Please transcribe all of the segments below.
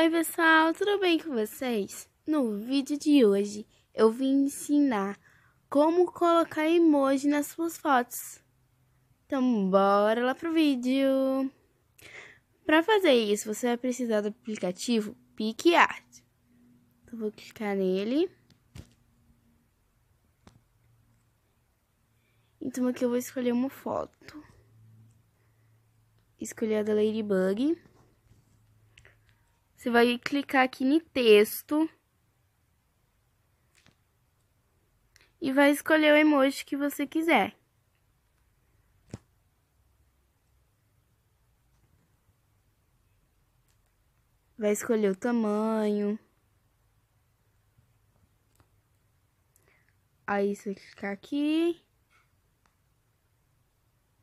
Oi pessoal, tudo bem com vocês? No vídeo de hoje eu vim ensinar como colocar emoji nas suas fotos. Então bora lá pro vídeo! Para fazer isso você vai precisar do aplicativo PicArt. Então vou clicar nele. Então aqui eu vou escolher uma foto. Escolher a da Ladybug. Você vai clicar aqui em texto. E vai escolher o emoji que você quiser. Vai escolher o tamanho. Aí você clicar aqui.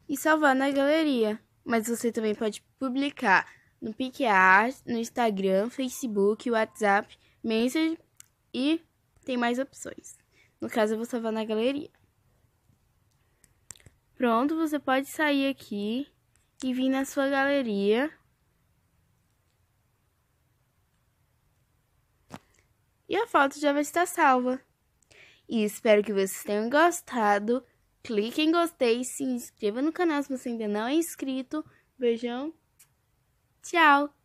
E salvar na galeria. Mas você também pode publicar no PicArt, no Instagram, Facebook, WhatsApp, Messenger e tem mais opções. No caso, eu vou salvar na galeria. Pronto, você pode sair aqui e vir na sua galeria. E a foto já vai estar salva. E espero que vocês tenham gostado. Clique em gostei, se inscreva no canal se você ainda não é inscrito. Beijão. ciao。